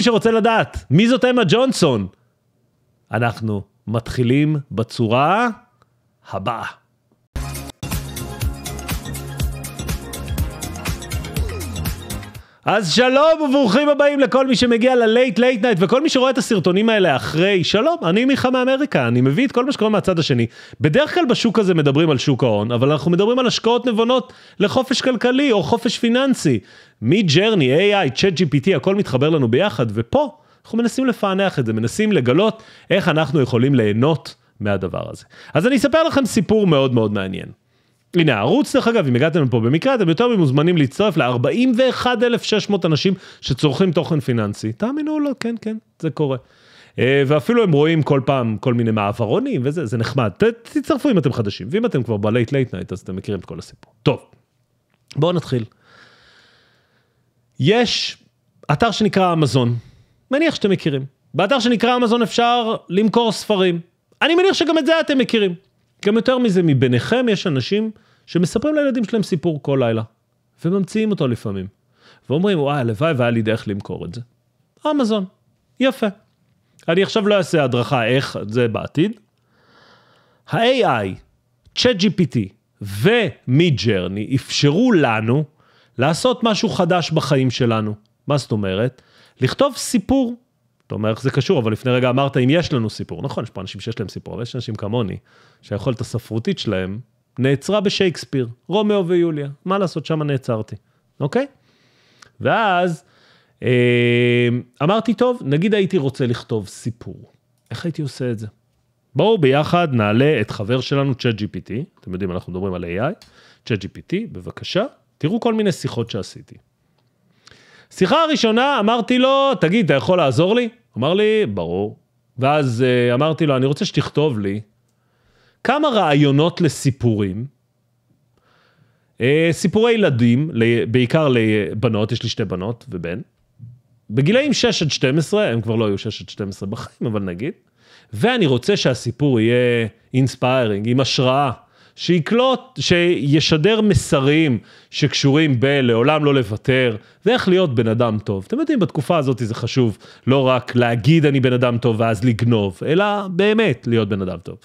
מי שרוצה לדעת, מי זאת אמה ג'ונסון? אנחנו מתחילים בצורה הבאה. אז שלום וברוכים הבאים לכל מי שמגיע ללייט לייט נייט וכל מי שרואה את הסרטונים האלה אחרי, שלום, אני מיכה מאמריקה, אני מביא את כל מה שקורה מהצד השני. בדרך כלל בשוק הזה מדברים על שוק ההון, אבל אנחנו מדברים על השקעות נבונות לחופש כלכלי או חופש פיננסי. מג'רני, AI, צ'אט GPT, הכל מתחבר לנו ביחד, ופה אנחנו מנסים לפענח את זה, מנסים לגלות איך אנחנו יכולים ליהנות מהדבר הזה. אז אני אספר לכם סיפור מאוד מאוד מעניין. הנה הערוץ דרך אגב, אם הגעתם לפה במקרה, אתם יותר ממוזמנים להצטרף ל-41,600 אנשים שצורכים תוכן פיננסי. תאמינו או לא, כן, כן, זה קורה. אה, ואפילו הם רואים כל פעם כל מיני מעברונים וזה, זה נחמד. ת, תצטרפו אם אתם חדשים, ואם אתם כבר בלייט לייט נייט, אז אתם מכירים את כל הסיפור. טוב, בואו נתחיל. יש אתר שנקרא אמזון, מניח שאתם מכירים. באתר שנקרא אמזון אפשר למכור ספרים. אני מניח שגם את זה אתם מכירים. גם יותר מזה, מביניכם יש אנשים שמספרים לילדים שלהם סיפור כל לילה, וממציאים אותו לפעמים. ואומרים, וואי, הלוואי והיה לי דרך למכור את זה. אמזון, יפה. אני עכשיו לא אעשה הדרכה איך זה בעתיד. ה-AI, ChatGPT ו-MidJourney אפשרו לנו לעשות משהו חדש בחיים שלנו. מה זאת אומרת? לכתוב סיפור אתה אומר איך זה קשור, אבל לפני רגע אמרת אם יש לנו סיפור. נכון, יש פה אנשים שיש להם סיפור, אבל יש אנשים כמוני, שהיכולת הספרותית שלהם נעצרה בשייקספיר, רומאו ויוליה, מה לעשות, שם נעצרתי, אוקיי? ואז אה, אמרתי, טוב, נגיד הייתי רוצה לכתוב סיפור, איך הייתי עושה את זה? בואו ביחד נעלה את חבר שלנו, ChatGPT, אתם יודעים, אנחנו מדברים על AI, ChatGPT, בבקשה, תראו כל מיני שיחות שעשיתי. שיחה ראשונה, אמרתי לו, תגיד, אתה יכול לעזור לי? אמר לי, ברור. ואז uh, אמרתי לו, אני רוצה שתכתוב לי כמה רעיונות לסיפורים, uh, סיפורי ילדים, בעיקר לבנות, יש לי שתי בנות ובן, בגילאים 6 עד 12, הם כבר לא היו 6 עד 12 בחיים, אבל נגיד, ואני רוצה שהסיפור יהיה אינספיירינג, עם השראה. שיקלוט, שישדר מסרים שקשורים בלעולם לא לוותר, ואיך להיות בן אדם טוב. אתם יודעים, בתקופה הזאת זה חשוב לא רק להגיד אני בן אדם טוב ואז לגנוב, אלא באמת להיות בן אדם טוב.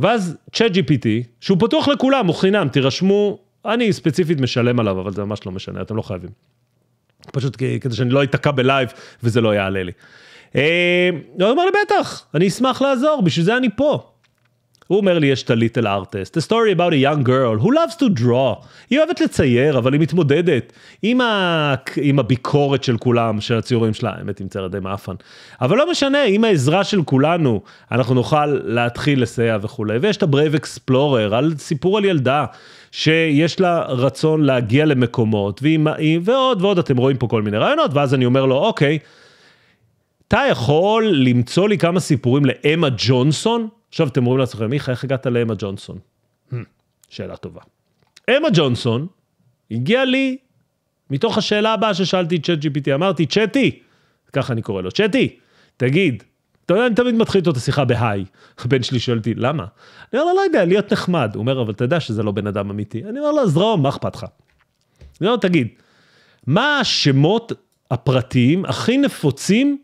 ואז צ'אט GPT, שהוא פתוח לכולם, הוא חינם, תירשמו, אני ספציפית משלם עליו, אבל זה ממש לא משנה, אתם לא חייבים. פשוט כדי שאני לא אתקע בלייב וזה לא יעלה לי. אה, הוא אמר לי, בטח, אני אשמח לעזור, בשביל זה אני פה. הוא אומר לי יש את הליטל ארטסט, a story about a young girl who loves to draw. היא אוהבת לצייר, אבל היא מתמודדת עם, ה... עם הביקורת של כולם, של הציורים שלה, האמת היא מציירת די מאפן. אבל לא משנה, עם העזרה של כולנו, אנחנו נוכל להתחיל לסייע וכולי. ויש את הברייב אקספלורר, על סיפור על ילדה, שיש לה רצון להגיע למקומות, והיא... ועוד ועוד, אתם רואים פה כל מיני רעיונות, ואז אני אומר לו, אוקיי, אתה יכול למצוא לי כמה סיפורים לאמה ג'ונסון? עכשיו אתם אומרים לעצמכם, מיכה, איך הגעת לאמה ג'ונסון? שאלה טובה. אמה ג'ונסון הגיע לי מתוך השאלה הבאה ששאלתי את צ'אט GPT. אמרתי, צ'אטי, ככה אני קורא לו, צ'אטי, תגיד, אתה יודע, אני תמיד מתחיל איתו את השיחה בהיי. הבן שלי שואל אותי, למה? אני אומר לו, לא יודע, להיות נחמד. הוא אומר, אבל אתה יודע שזה לא בן אדם אמיתי. אני אומר לו, אז רום, מה אכפת לך? אני אומר לו, תגיד, מה השמות הפרטיים הכי נפוצים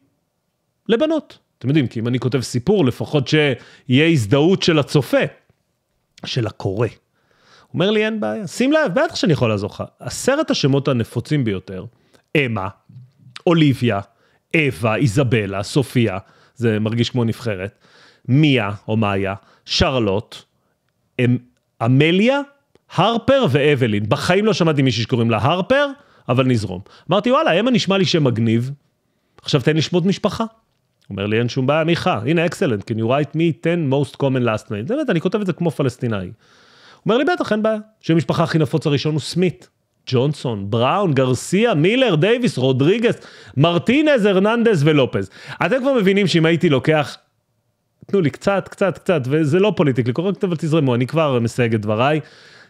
לבנות? אתם יודעים, כי אם אני כותב סיפור, לפחות שיהיה הזדהות של הצופה, של הקורא. אומר לי, אין בעיה. שים לב, בטח שאני יכול לעזור לך. עשרת השמות הנפוצים ביותר, אמה, אוליביה, אווה, איזבלה, סופיה, זה מרגיש כמו נבחרת, מיה או מאיה, שרלוט, אמ, אמליה, הרפר ואבלין. בחיים לא שמעתי מישהי שקוראים לה הרפר, אבל נזרום. אמרתי, וואלה, אמה נשמע לי שם מגניב, עכשיו תן לי שמות משפחה. אומר לי, אין שום בעיה, מיכה, הנה אקסלנט, can you write me 10 most common last name. באמת, אני כותב את זה כמו פלסטינאי. אומר לי, בטח, אין בעיה. שם המשפחה הכי נפוץ הראשון הוא סמית. ג'ונסון, בראון, גרסיה, מילר, דייוויס, רודריגס, מרטינז, ארננדז ולופז. אתם כבר מבינים שאם הייתי לוקח, תנו לי קצת, קצת, קצת, וזה לא פוליטיקלי קורקט, אבל תזרמו, אני כבר מסייג את דבריי.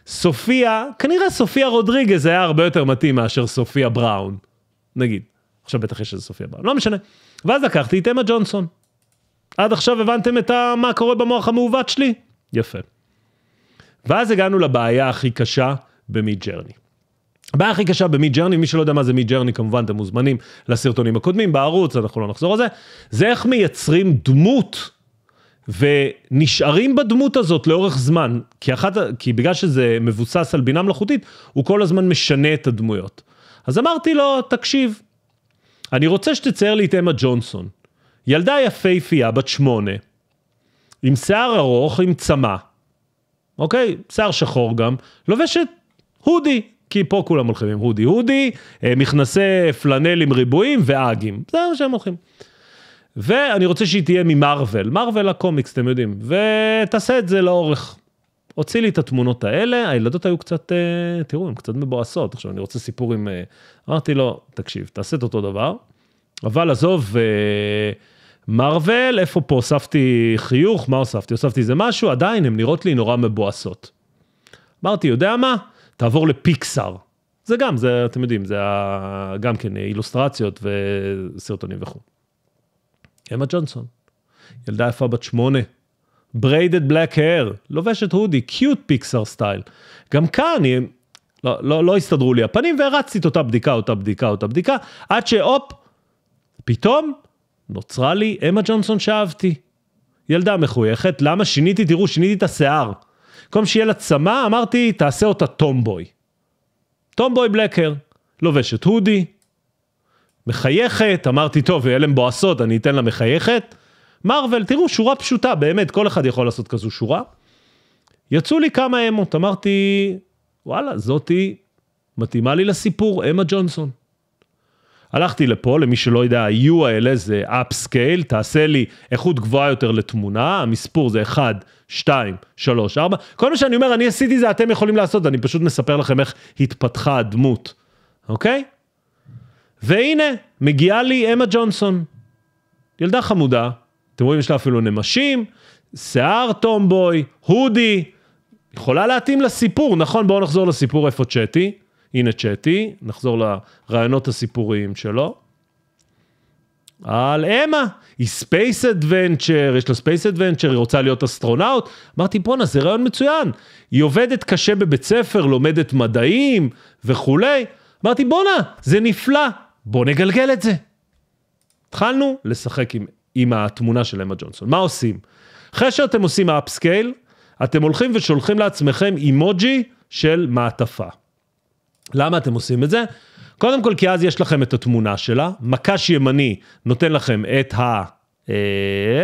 סופיה, כנראה סופיה רודריגז היה הרבה יותר מתאים מאשר סופיה בראון, נגיד. עכשיו בטח יש איזה סופי הבא, לא משנה. ואז לקחתי את אמה ג'ונסון. עד עכשיו הבנתם את ה... מה קורה במוח המעוות שלי? יפה. ואז הגענו לבעיה הכי קשה במיד ג'רני. הבעיה הכי קשה במיד ג'רני, מי שלא יודע מה זה מיד ג'רני, כמובן אתם מוזמנים לסרטונים הקודמים בערוץ, אנחנו לא נחזור על זה, זה איך מייצרים דמות ונשארים בדמות הזאת לאורך זמן, כי, אחת, כי בגלל שזה מבוסס על בינה מלאכותית, הוא כל הזמן משנה את הדמויות. אז אמרתי לו, תקשיב, אני רוצה שתצייר לי את אמה ג'ונסון. ילדה יפייפייה, בת שמונה, עם שיער ארוך, עם צמא, אוקיי? שיער שחור גם, לובשת הודי, כי פה כולם הולכים עם הודי. הודי, אה, מכנסי פלנל עם ריבועים ואגים, זה מה שהם הולכים. ואני רוצה שהיא תהיה ממרוויל, מרוויל הקומיקס, אתם יודעים, ותעשה את זה לאורך. הוציא לי את התמונות האלה, הילדות היו קצת, אה, תראו, הן קצת מבואסות. עכשיו, אני רוצה סיפור עם... אה, אמרתי לו, תקשיב, תעשה את אותו דבר, אבל עזוב, מרוויל, אה, איפה פה הוספתי חיוך, מה הוספתי? הוספתי איזה משהו, עדיין הן נראות לי נורא מבואסות. אמרתי, יודע מה? תעבור לפיקסאר. זה גם, זה, אתם יודעים, זה גם כן אילוסטרציות וסרטונים וכו'. אמה ג'ונסון, ילדה יפה בת שמונה, בריידד בלק הר, לובשת הודי, קיוט פיקסר סטייל. גם כאן היא... לא, לא, לא הסתדרו לי הפנים, והרצתי את אותה בדיקה, אותה בדיקה, אותה בדיקה, עד שהופ, פתאום נוצרה לי אמה ג'ונסון שאהבתי. ילדה מחויכת, למה שיניתי, תראו, שיניתי את השיער. במקום שיהיה לה צמא, אמרתי, תעשה אותה טומבוי. טומבוי בלקר, לובשת הודי, מחייכת, אמרתי, טוב, אלה הם בועסות, אני אתן לה מחייכת. מרוויל, תראו, שורה פשוטה, באמת, כל אחד יכול לעשות כזו שורה. יצאו לי כמה אמות, אמרתי, וואלה, זאתי מתאימה לי לסיפור, אמה ג'ונסון. הלכתי לפה, למי שלא יודע, ה-U האלה זה אפסקייל, תעשה לי איכות גבוהה יותר לתמונה, המספור זה 1, 2, 3, 4. כל מה שאני אומר, אני עשיתי זה, אתם יכולים לעשות, אני פשוט מספר לכם איך התפתחה הדמות, אוקיי? והנה, מגיעה לי אמה ג'ונסון. ילדה חמודה, אתם רואים, יש לה אפילו נמשים, שיער טומבוי, הודי, יכולה להתאים לסיפור, נכון? בואו נחזור לסיפור איפה צ'טי. הנה צ'טי, נחזור לרעיונות הסיפוריים שלו. על אמה, היא ספייס אדוונצ'ר, יש לה ספייס אדוונצ'ר, היא רוצה להיות אסטרונאוט. אמרתי, בואנה, זה רעיון מצוין. היא עובדת קשה בבית ספר, לומדת מדעים וכולי. אמרתי, בואנה, זה נפלא, בוא נגלגל את זה. התחלנו לשחק עם עם התמונה של אמה ג'ונסון. מה עושים? אחרי שאתם עושים אפסקייל, אתם הולכים ושולחים לעצמכם אימוג'י של מעטפה. למה אתם עושים את זה? קודם כל כי אז יש לכם את התמונה שלה, מקש ימני נותן לכם את ה... אה,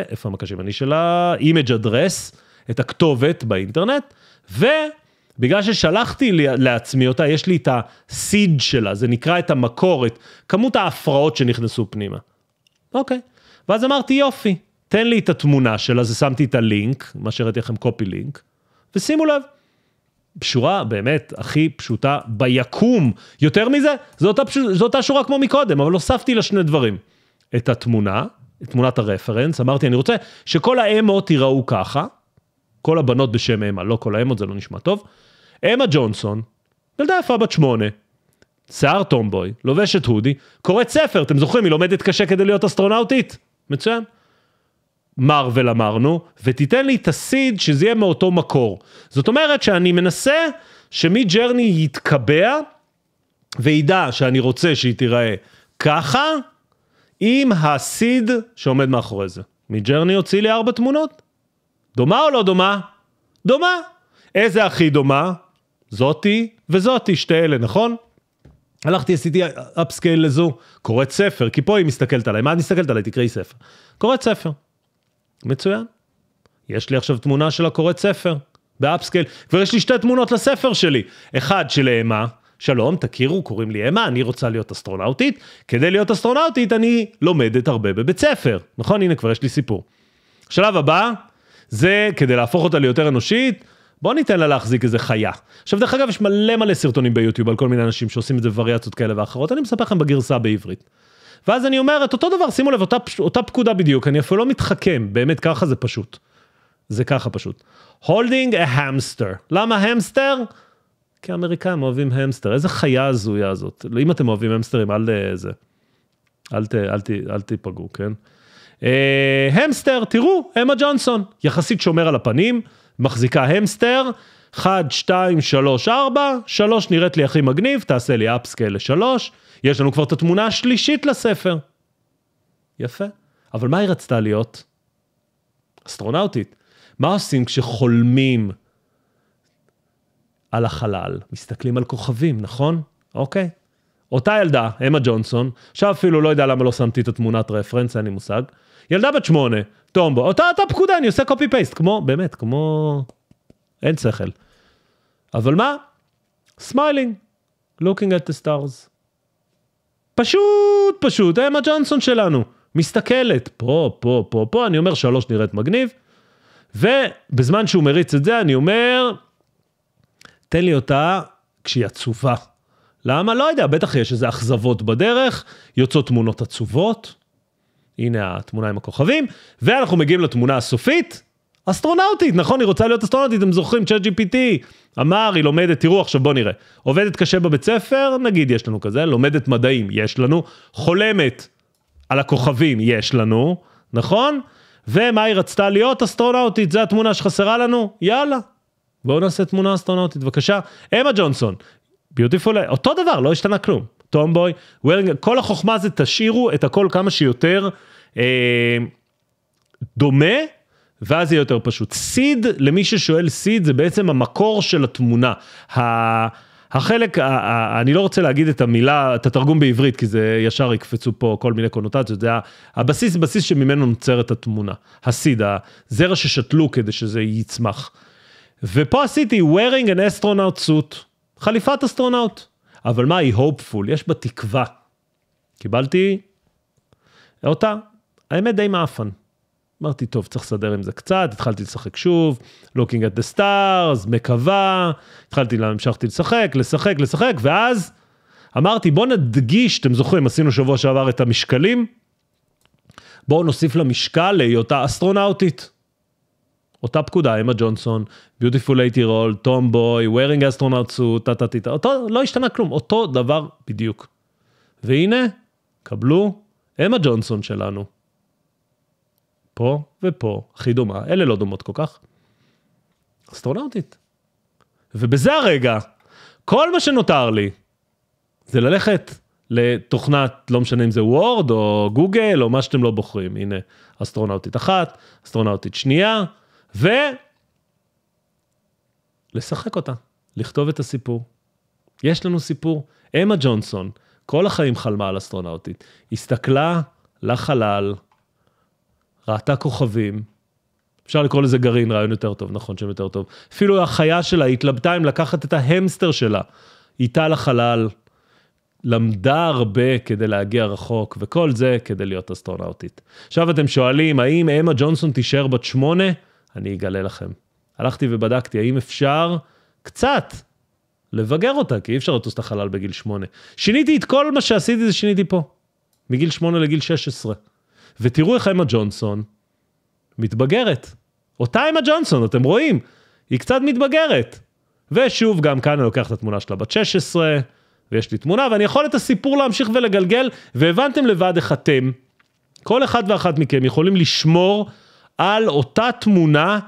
איפה המקש ימני שלה? אימג' אדרס, את הכתובת באינטרנט, ובגלל ששלחתי לעצמי אותה, יש לי את הסיד שלה, זה נקרא את המקור, את כמות ההפרעות שנכנסו פנימה. אוקיי. Okay. ואז אמרתי, יופי, תן לי את התמונה שלה, אז שמתי את הלינק, מה שראיתי לכם קופי לינק, ושימו לב, בשורה באמת הכי פשוטה ביקום. יותר מזה, זו אותה, פשוט, זו אותה שורה כמו מקודם, אבל הוספתי לה שני דברים. את התמונה, את תמונת הרפרנס, אמרתי, אני רוצה שכל האמות ייראו ככה, כל הבנות בשם אמה, לא כל האמות, זה לא נשמע טוב. אמה ג'ונסון, ילדה יפה בת שמונה, שיער טומבוי, לובשת הודי, קוראת ספר, אתם זוכרים, היא לומדת קשה כדי להיות אסטרונאוטית? מצוין. מרוויל אמרנו, ותיתן לי את הסיד שזה יהיה מאותו מקור. זאת אומרת שאני מנסה שמי ג'רני יתקבע וידע שאני רוצה שהיא תיראה ככה, עם הסיד שעומד מאחורי זה. מי ג'רני הוציא לי ארבע תמונות. דומה או לא דומה? דומה. איזה הכי דומה? זאתי וזאתי, שתי אלה, נכון? הלכתי, עשיתי אפסקייל לזו, קוראת ספר, כי פה היא מסתכלת עליי, מה את מסתכלת עליי? תקראי ספר. קוראת ספר. מצוין. יש לי עכשיו תמונה של הקוראת ספר, באפסקייל. כבר יש לי שתי תמונות לספר שלי. אחד של אמה, שלום, תכירו, קוראים לי אמה, אני רוצה להיות אסטרונאוטית. כדי להיות אסטרונאוטית אני לומדת הרבה בבית ספר. נכון? הנה, כבר יש לי סיפור. שלב הבא, זה כדי להפוך אותה ליותר אנושית, בוא ניתן לה להחזיק איזה חיה. עכשיו, דרך אגב, יש מלא מלא סרטונים ביוטיוב על כל מיני אנשים שעושים את זה בווריאציות כאלה ואחרות, אני מספר לכם בגרסה בעברית. ואז אני אומר את אותו דבר, שימו לב, אותה, אותה פקודה בדיוק, אני אפילו לא מתחכם, באמת ככה זה פשוט. זה ככה פשוט. holding a hamster. למה המסטר? כי האמריקאים אוהבים המסטר. איזה חיה הזויה הזאת. אם אתם אוהבים המסטרים, אל אה, זה. אל, ת, אל, ת, אל תיפגעו, כן? המסטר, אה, uh, תראו, אמה ג'ונסון. יחסית שומר על הפנים. מחזיקה המסטר, 1, 2, 3, 4, 3 נראית לי הכי מגניב, תעשה לי אפסקייל ל-3, יש לנו כבר את התמונה השלישית לספר. יפה. אבל מה היא רצתה להיות? אסטרונאוטית. מה עושים כשחולמים על החלל? מסתכלים על כוכבים, נכון? אוקיי. אותה ילדה, אמה ג'ונסון, עכשיו אפילו לא יודע למה לא שמתי את התמונת רפרנס, אין לי מושג, ילדה בת שמונה, טומבו. אותה, אותה פקודה, אני עושה קופי פייסט, כמו, באמת, כמו... אין שכל. אבל מה? סמיילינג, looking at the stars. פשוט, פשוט, אמה ג'ונסון שלנו. מסתכלת, פה, פה, פה, פה, אני אומר שלוש נראית מגניב. ובזמן שהוא מריץ את זה, אני אומר, תן לי אותה כשהיא עצובה. למה? לא יודע, בטח יש איזה אכזבות בדרך, יוצאות תמונות עצובות. הנה התמונה עם הכוכבים, ואנחנו מגיעים לתמונה הסופית, אסטרונאוטית, נכון? היא רוצה להיות אסטרונאוטית, אתם זוכרים, צ'אט GPT אמר, היא לומדת, תראו עכשיו בוא נראה. עובדת קשה בבית ספר, נגיד יש לנו כזה, לומדת מדעים, יש לנו, חולמת על הכוכבים, יש לנו, נכון? ומה היא רצתה להיות? אסטרונאוטית, זו התמונה שחסרה לנו? יאללה, בואו נעשה תמונה אסטרונאוטית, בבקשה. אמה ג'ונסון, ביוטיפול, אותו דבר, לא השתנה כלום. טומבוי, כל החוכמה זה תשאירו את הכל כמה שיותר אה, דומה, ואז יהיה יותר פשוט. סיד, למי ששואל סיד, זה בעצם המקור של התמונה. החלק, אני לא רוצה להגיד את המילה, את התרגום בעברית, כי זה ישר יקפצו פה כל מיני קונוטציות, זה הבסיס, בסיס שממנו נוצרת התמונה, הסיד, הזרע ששתלו כדי שזה יצמח. ופה עשיתי wearing an astronaut suit, חליפת אסטרונאוט. אבל מה היא הופפול? יש בה תקווה. קיבלתי אותה, האמת די מאפן. אמרתי, טוב, צריך לסדר עם זה קצת, התחלתי לשחק שוב, looking at the stars, מקווה, התחלתי, המשכתי לשחק, לשחק, לשחק, ואז אמרתי, בוא נדגיש, אתם זוכרים, עשינו שבוע שעבר את המשקלים, בואו נוסיף למשקל להיותה אסטרונאוטית. אותה פקודה, אמה ג'ונסון, Beautiful 80 roll, טום בוי, ווירינג אסטרונאוט סוט, טה טה טה, אותו, לא השתנה כלום, אותו דבר בדיוק. והנה, קבלו, אמה ג'ונסון שלנו. פה ופה, הכי דומה, אלה לא דומות כל כך. אסטרונאוטית. ובזה הרגע, כל מה שנותר לי, זה ללכת לתוכנת, לא משנה אם זה וורד או גוגל או מה שאתם לא בוחרים. הנה, אסטרונאוטית אחת, אסטרונאוטית שנייה, ו... לשחק אותה, לכתוב את הסיפור. יש לנו סיפור. אמה ג'ונסון, כל החיים חלמה על אסטרונאוטית. הסתכלה לחלל, ראתה כוכבים, אפשר לקרוא לזה גרעין, רעיון יותר טוב, נכון, שם יותר טוב. אפילו החיה שלה התלבטה אם לקחת את ההמסטר שלה איתה לחלל, למדה הרבה כדי להגיע רחוק, וכל זה כדי להיות אסטרונאוטית. עכשיו אתם שואלים, האם אמה ג'ונסון תישאר בת שמונה? אני אגלה לכם. הלכתי ובדקתי האם אפשר קצת לבגר אותה, כי אי אפשר לטוס את החלל בגיל שמונה. שיניתי את כל מה שעשיתי, זה שיניתי פה. מגיל שמונה לגיל 16. ותראו איך אמה ג'ונסון מתבגרת. אותה אמה ג'ונסון, אתם רואים? היא קצת מתבגרת. ושוב, גם כאן אני לוקח את התמונה שלה בת 16, ויש לי תמונה, ואני יכול את הסיפור להמשיך ולגלגל, והבנתם לבד איך אתם, כל אחד ואחת מכם יכולים לשמור על אותה תמונה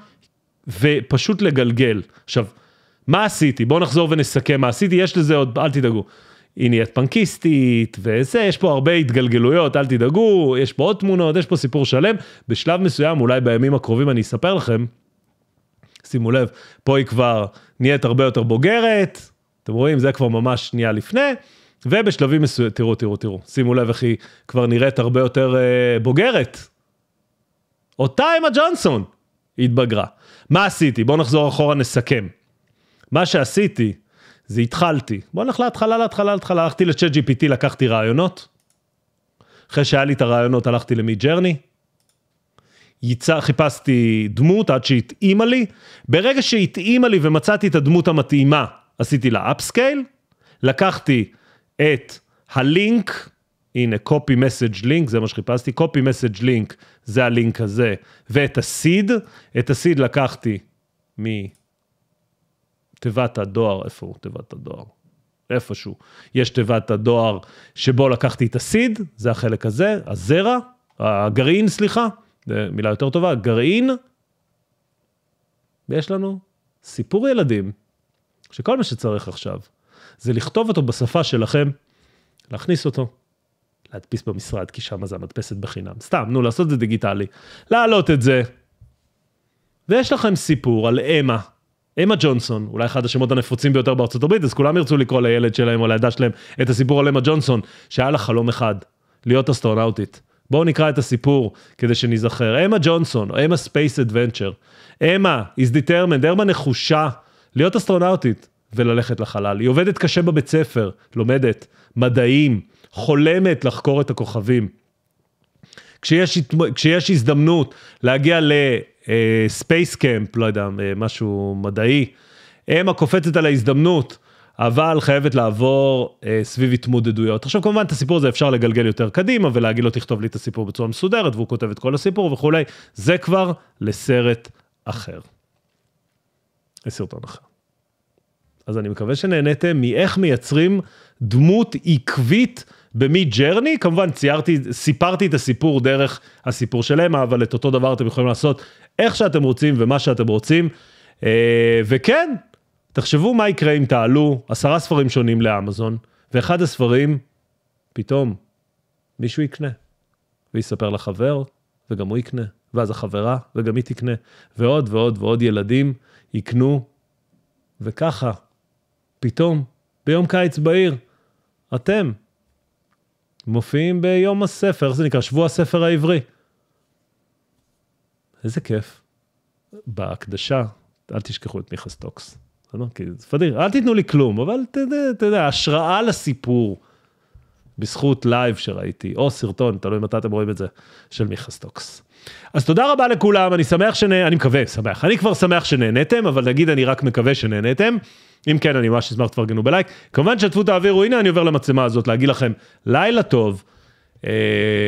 ופשוט לגלגל. עכשיו, מה עשיתי? בואו נחזור ונסכם מה עשיתי, יש לזה עוד, אל תדאגו. היא נהיית פנקיסטית וזה, יש פה הרבה התגלגלויות, אל תדאגו, יש פה עוד תמונות, יש פה סיפור שלם. בשלב מסוים, אולי בימים הקרובים אני אספר לכם, שימו לב, פה היא כבר נהיית הרבה יותר בוגרת, אתם רואים, זה כבר ממש נהיה לפני, ובשלבים מסוימים, תראו, תראו, תראו, שימו לב איך היא כבר נראית הרבה יותר אה, בוגרת, אותה אמה ג'ונסון התבגרה. מה עשיתי? בואו נחזור אחורה, נסכם. מה שעשיתי, זה התחלתי. בואו נלך להתחלה, להתחלה, להתחלה. הלכתי לצ'אט GPT, לקחתי רעיונות. אחרי שהיה לי את הרעיונות, הלכתי למיד ג'רני. ייצא, חיפשתי דמות עד שהתאימה לי. ברגע שהתאימה לי ומצאתי את הדמות המתאימה, עשיתי לה אפסקייל. לקחתי את הלינק, הנה copy message link, זה מה שחיפשתי, copy message link זה הלינק הזה. ואת הסיד, את הסיד לקחתי מתיבת הדואר, איפה הוא תיבת הדואר? איפשהו. יש תיבת הדואר שבו לקחתי את הסיד, זה החלק הזה, הזרע, הגרעין, סליחה, מילה יותר טובה, גרעין. ויש לנו סיפור ילדים, שכל מה שצריך עכשיו זה לכתוב אותו בשפה שלכם, להכניס אותו. להדפיס במשרד, כי שם זה המדפסת בחינם. סתם, נו, לעשות את זה דיגיטלי. להעלות את זה. ויש לכם סיפור על אמה. אמה ג'ונסון, אולי אחד השמות הנפוצים ביותר בארצות הברית, אז כולם ירצו לקרוא לילד שלהם או לילדה שלהם את הסיפור על אמה ג'ונסון, שהיה לה חלום אחד, להיות אסטרונאוטית. בואו נקרא את הסיפור כדי שניזכר. אמה ג'ונסון, או אמה ספייס אדוונצ'ר. אמה, is determined, אמה נחושה להיות אסטרונאוטית וללכת לחלל. היא עובדת קשה בבית ספר, לומדת, מדעים, חולמת לחקור את הכוכבים. כשיש, כשיש הזדמנות להגיע לספייס קמפ, אה, לא יודע, אה, משהו מדעי, אמה קופצת על ההזדמנות, אבל חייבת לעבור אה, סביב התמודדויות. עכשיו כמובן את הסיפור הזה אפשר לגלגל יותר קדימה ולהגיד לו תכתוב לי את הסיפור בצורה מסודרת והוא כותב את כל הסיפור וכולי, זה כבר לסרט אחר. לסרטון אחר. אז אני מקווה שנהניתם מאיך מייצרים דמות עקבית. במי ג'רני, כמובן ציירתי, סיפרתי את הסיפור דרך הסיפור שלהם, אבל את אותו דבר אתם יכולים לעשות איך שאתם רוצים ומה שאתם רוצים. אה, וכן, תחשבו מה יקרה אם תעלו עשרה ספרים שונים לאמזון, ואחד הספרים, פתאום, מישהו יקנה, ויספר לחבר, וגם הוא יקנה, ואז החברה, וגם היא תקנה, ועוד ועוד ועוד ילדים יקנו, וככה, פתאום, ביום קיץ בהיר, אתם, מופיעים ביום הספר, איך זה נקרא? שבוע הספר העברי. איזה כיף. בהקדשה, אל תשכחו את מיכה סטוקס. לא, כי זה פדיר, אל תיתנו לי כלום, אבל אתה יודע, השראה לסיפור. בזכות לייב שראיתי, או סרטון, תלוי מתי אתם רואים את זה, של מיכה סטוקס. אז תודה רבה לכולם, אני שמח שנה... אני מקווה, שמח, אני כבר שמח שנהנתם, אבל נגיד אני רק מקווה שנהנתם. אם כן, אני ממש אשמח שתפרגנו בלייק. כמובן, שתפו תעבירו, הנה אני עובר למצלמה הזאת להגיד לכם, לילה טוב, אה,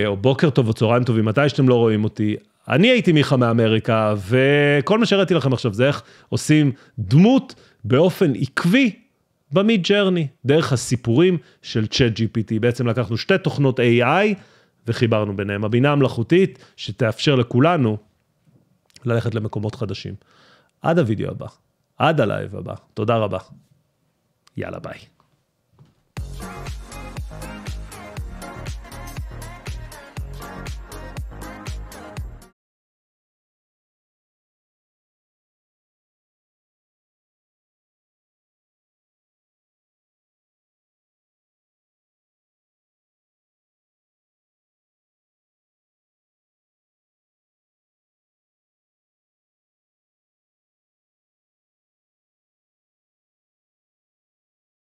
או בוקר טוב או צהריים טובים, מתי שאתם לא רואים אותי. אני הייתי מיכה מאמריקה, וכל מה שהראיתי לכם עכשיו זה איך עושים דמות באופן עקבי במיד ג'רני, דרך הסיפורים של צ'אט GPT. בעצם לקחנו שתי תוכנות AI וחיברנו ביניהם. הבינה המלאכותית שתאפשר לכולנו ללכת למקומות חדשים. עד הוידאו הבא, עד הלייב הבא. תודה רבה. יאללה ביי.